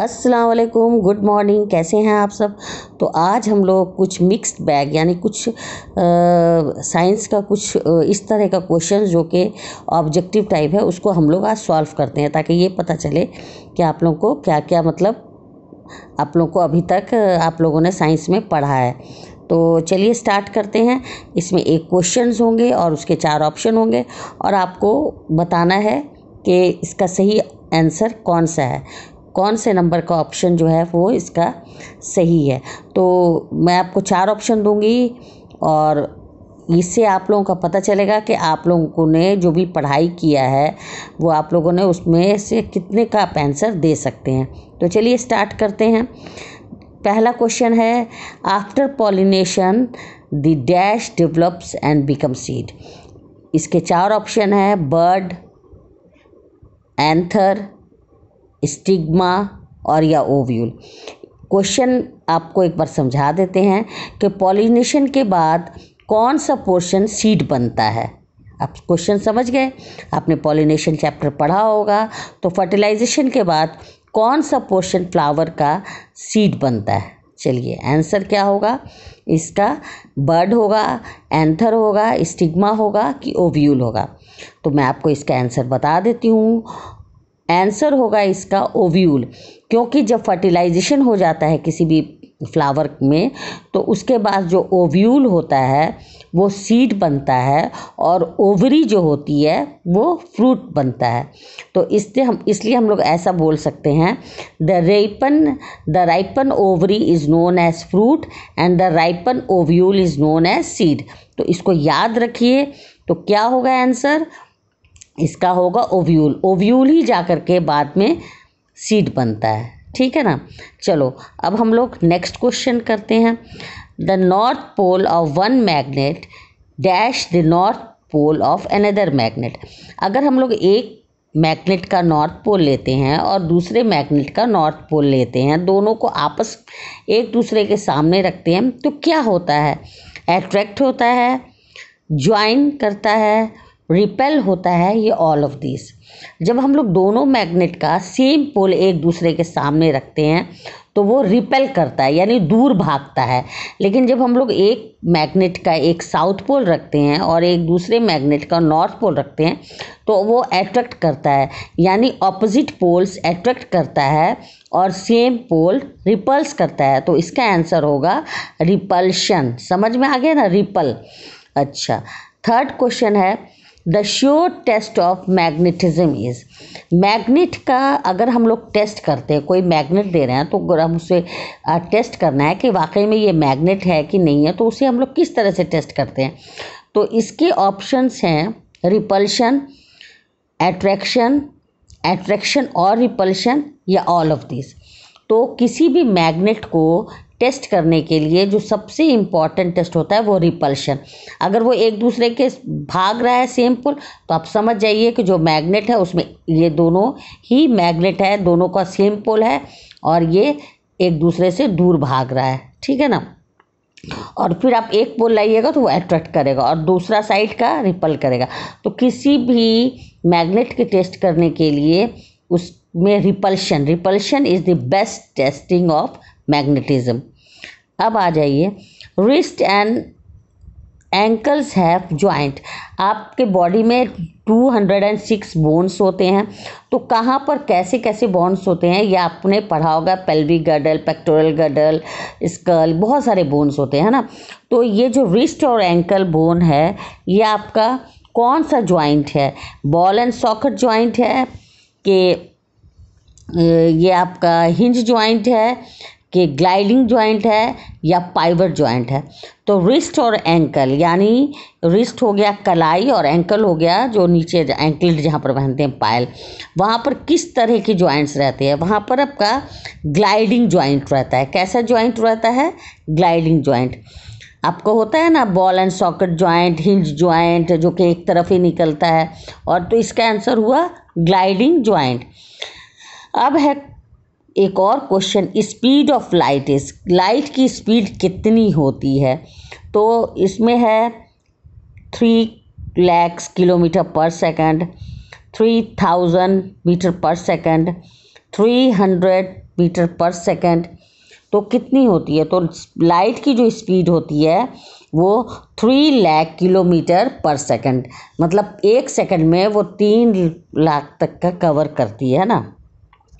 अस्सलाम good morning कैसे हैं आप सब तो आज हम लोग कुछ मिक्स्ड बैग यानी कुछ साइंस का कुछ आ, इस तरह का क्वेश्चन जो कि ऑब्जेक्टिव टाइप है उसको हम लोग आज सॉल्व करते हैं ताकि ये पता चले कि आप लोगों को क्या क्या मतलब आप लोगों को अभी तक आप लोगों ने साइंस में पढ़ा है तो चलिए स्टार्ट करते हैं इसमें एक क्वेश्चन होंगे और उसके चार ऑप्शन होंगे और आपको बताना है कि इसका सही आंसर कौन सा है कौन से नंबर का ऑप्शन जो है वो इसका सही है तो मैं आपको चार ऑप्शन दूंगी और इससे आप लोगों का पता चलेगा कि आप लोगों ने जो भी पढ़ाई किया है वो आप लोगों ने उसमें से कितने का आप आंसर दे सकते हैं तो चलिए स्टार्ट करते हैं पहला क्वेश्चन है after pollination the dash develops and become seed इसके चार ऑप्शन है बर्ड एंथर स्टिग्मा और या ओव्यूल क्वेश्चन आपको एक बार समझा देते हैं कि पॉलिनेशन के बाद कौन सा पोर्शन सीड बनता है आप क्वेश्चन समझ गए आपने पॉलिनेशन चैप्टर पढ़ा होगा तो फर्टिलाइजेशन के बाद कौन सा पोर्शन फ्लावर का सीड बनता है चलिए आंसर क्या होगा इसका बर्ड होगा एंथर होगा स्टिग्मा होगा कि ओव्यूल होगा तो मैं आपको इसका आंसर बता देती हूँ आंसर होगा इसका ओव्यूल क्योंकि जब फर्टिलाइजेशन हो जाता है किसी भी फ्लावर में तो उसके बाद जो ओव्यूल होता है वो सीड बनता है और ओवरी जो होती है वो फ्रूट बनता है तो इससे हम इसलिए हम लोग ऐसा बोल सकते हैं the ripen the ripen ovary is known as fruit and the ripen ovule is known as seed तो इसको याद रखिए तो क्या होगा आंसर इसका होगा ओव्यूल ओव्यूल ही जा कर के बाद में सीड बनता है ठीक है ना चलो अब हम लोग नेक्स्ट क्वेश्चन करते हैं the north pole of one magnet dash the north pole of another magnet अगर हम लोग एक मैग्नेट का नॉर्थ पोल लेते हैं और दूसरे मैग्नेट का नॉर्थ पोल लेते हैं दोनों को आपस एक दूसरे के सामने रखते हैं तो क्या होता है एट्रैक्ट होता है ज्वाइन करता है रिपेल होता है ये ऑल ऑफ दिस जब हम लोग दोनों मैग्नेट का सेम पोल एक दूसरे के सामने रखते हैं तो वो रिपेल करता है यानी दूर भागता है लेकिन जब हम लोग एक मैग्नेट का एक साउथ पोल रखते हैं और एक दूसरे मैग्नेट का नॉर्थ पोल रखते हैं तो वो अट्रैक्ट करता है यानी ऑपोजिट पोल्स अट्रैक्ट करता है और सेम पोल रिपल्स करता है तो इसका आंसर होगा रिपल्शन समझ में आ गया ना रिपल अच्छा थर्ड क्वेश्चन है the sure test of magnetism is magnet का अगर हम लोग टेस्ट करते हैं कोई मैग्नेट दे रहे हैं तो अगर हम उसे टेस्ट करना है कि वाकई में ये मैग्नेट है कि नहीं है तो उसे हम लोग किस तरह से टेस्ट करते हैं तो इसके ऑप्शंस हैं रिपल्शन एट्रैक्शन एट्रैक्शन और रिपल्शन या ऑल ऑफ दिस तो किसी भी मैग्नेट को टेस्ट करने के लिए जो सबसे इम्पॉर्टेंट टेस्ट होता है वो रिपल्शन अगर वो एक दूसरे के भाग रहा है सेम पुल तो आप समझ जाइए कि जो मैग्नेट है उसमें ये दोनों ही मैग्नेट है दोनों का सेम पुल है और ये एक दूसरे से दूर भाग रहा है ठीक है ना और फिर आप एक पोल लाइएगा तो वो अट्रैक्ट करेगा और दूसरा साइड का रिपल करेगा तो किसी भी मैग्नेट के टेस्ट करने के लिए उस में repulsion repulsion is the best testing of magnetism अब आ जाइए wrist and ankles have joint आपके बॉडी में 206 बोन्स होते हैं तो कहाँ पर कैसे कैसे बोन्स होते हैं ये आपने पढ़ा होगा pelvic girdle pectoral girdle skull बहुत सारे बोन्स होते हैं ना तो ये जो रिस्ट और एंकल बोन है ये आपका कौन सा ज्वाइंट है बॉल एंड सॉकेट ज्वाइंट है कि ये आपका हिंज ज्वाइंट है कि ग्लाइडिंग ज्वाइंट है या पाइवर ज्वाइंट है तो रिस्ट और एंकल यानी रिस्ट हो गया कलाई और एंकल हो गया जो नीचे एंकलेट जहाँ पर पहनते हैं पायल वहाँ पर किस तरह के ज्वाइंट्स रहते हैं वहाँ पर आपका ग्लाइडिंग ज्वाइंट रहता है कैसा ज्वाइंट रहता है ग्लाइडिंग ज्वाइंट आपको होता है ना ball and socket joint hinge joint जो कि एक तरफ ही निकलता है और तो इसका आंसर हुआ ग्लाइडिंग ज्वाइंट अब है एक और क्वेश्चन स्पीड ऑफ लाइट इस लाइट की स्पीड कितनी होती है तो इसमें है थ्री लैक्स किलोमीटर पर सेकंड थ्री थाउजेंड मीटर पर सेकंड थ्री हंड्रेड मीटर पर सेकंड तो कितनी होती है तो लाइट की जो स्पीड होती है वो थ्री लाख किलोमीटर पर सेकंड मतलब एक सेकंड में वो तीन लाख तक का कवर करती है ना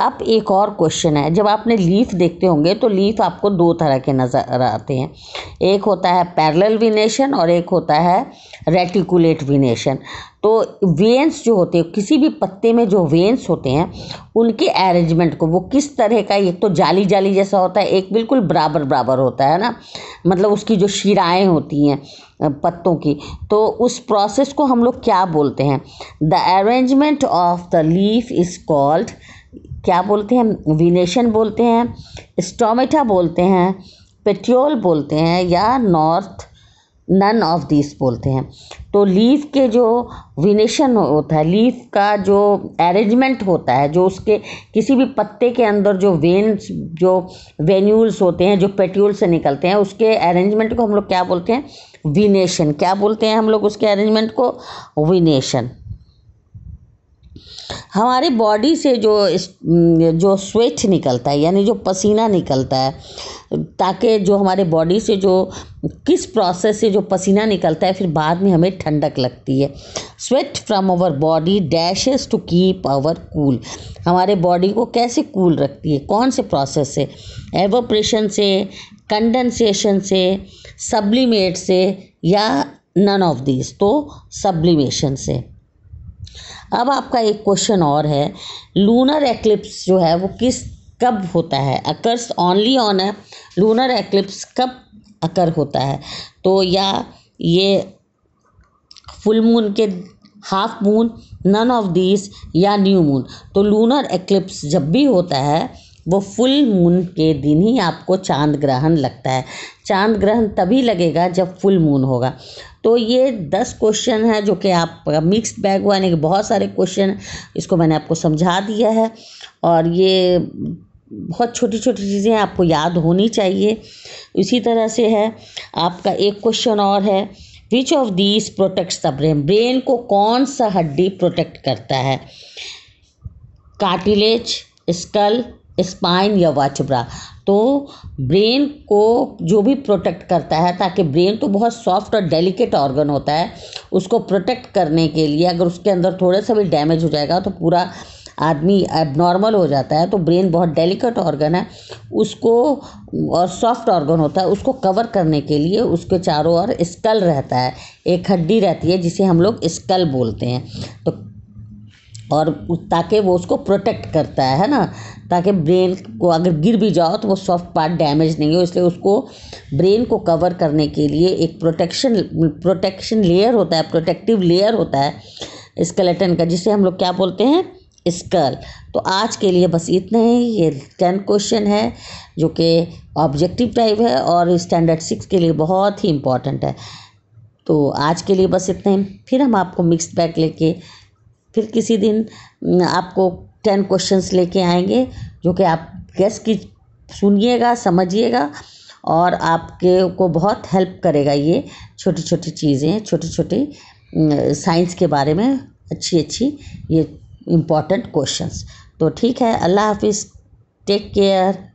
अब एक और क्वेश्चन है जब आपने लीफ देखते होंगे तो लीफ आपको दो तरह के नज़र आते हैं एक होता है पैरेलल विनेशन और एक होता है रेटिकुलेट विनेशन तो वेंस जो होते हैं किसी भी पत्ते में जो वेंस होते हैं उनके अरेंजमेंट को वो किस तरह का एक तो जाली जाली जैसा होता है एक बिल्कुल बराबर बराबर होता है ना मतलब उसकी जो शिराएँ होती हैं पत्तों की तो उस प्रोसेस को हम लोग क्या बोलते हैं the arrangement of the leaf is called क्या बोलते हैं विनेशन बोलते हैं स्टोमेटा बोलते हैं पेट्रोल बोलते हैं या नॉर्थ नन ऑफ दिस बोलते हैं तो लीफ के जो विनेशन होता है लीफ का जो अरेंजमेंट होता है जो उसके किसी भी पत्ते के अंदर जो वेन्स जो वेन्यूल्स होते हैं जो पेट्यूल से निकलते हैं उसके अरेंजमेंट को हम लोग क्या बोलते हैं विनेशन क्या बोलते हैं हम लोग उसके अरेंजमेंट को विनेशन हमारे बॉडी से जो जो स्वेट निकलता है यानी जो पसीना निकलता है ताकि जो हमारे बॉडी से जो किस प्रोसेस से जो पसीना निकलता है फिर बाद में हमें ठंडक लगती है sweat from our body dashes to keep our cool हमारे बॉडी को कैसे कूल cool रखती है कौन से प्रोसेस से एवोप्रेशन से कंडेंसेशन से सब्लीमेट से या नन ऑफ दिस तो सब्लीमेशन से अब आपका एक क्वेश्चन और है लूनर एक्लिप्स जो है वो किस कब होता है अकर्स ऑनली ऑन है लूनर एक्लिप्स कब अकर होता है तो या ये फुल मून के half moon none of this या न्यू मून तो लूनर एक्लिप्स जब भी होता है वो फुल मून के दिन ही आपको चांद ग्रहण लगता है चांद ग्रहण तभी लगेगा जब फुल मून होगा तो ये दस क्वेश्चन है जो कि आप मिक्स्ड बैग हुआ यानी कि बहुत सारे क्वेश्चन इसको मैंने आपको समझा दिया है और ये बहुत छोटी छोटी चीज़ें आपको याद होनी चाहिए इसी तरह से है आपका एक क्वेश्चन और है which of these protects the brain brain को कौन सा हड्डी प्रोटेक्ट करता है कार्टिलेज स्कल स्पाइन या वाचब्रा तो ब्रेन को जो भी प्रोटेक्ट करता है ताकि ब्रेन तो बहुत सॉफ्ट और डेलिकेट ऑर्गन होता है उसको प्रोटेक्ट करने के लिए अगर उसके अंदर थोड़ा सा भी डैमेज हो जाएगा तो पूरा आदमी एबनॉर्मल हो जाता है तो ब्रेन बहुत डेलिकेट ऑर्गन है उसको और सॉफ्ट ऑर्गन होता है उसको कवर करने के लिए उसके चारों ओर स्कल रहता है एक हड्डी रहती है जिसे हम लोग स्कल बोलते हैं तो और ताकि वो उसको प्रोटेक्ट करता है है ना ताकि ब्रेन को अगर गिर भी जाओ तो वो सॉफ्ट पार्ट डैमेज नहीं हो इसलिए उसको ब्रेन को कवर करने के लिए एक प्रोटेक्शन प्रोटेक्शन लेयर होता है प्रोटेक्टिव लेयर होता है स्केलेटन का जिसे हम लोग क्या बोलते हैं स्कल तो आज के लिए बस इतना ही ये टेन क्वेश्चन है जो कि ऑब्जेक्टिव टाइप है और स्टैंडर्ड सिक्स के लिए बहुत ही इम्पॉर्टेंट है तो आज के लिए बस इतना ही फिर हम आपको मिक्स बैग लेके फिर किसी दिन आपको टेन क्वेश्चंस लेके आएंगे जो कि आप गैस की सुनिएगा समझिएगा और आपके को बहुत हेल्प करेगा ये छोटी छोटी चीज़ें छोटी छोटी साइंस के बारे में अच्छी अच्छी ये इम्पॉर्टेंट क्वेश्चंस तो ठीक है अल्लाह हाफिज़ टेक केयर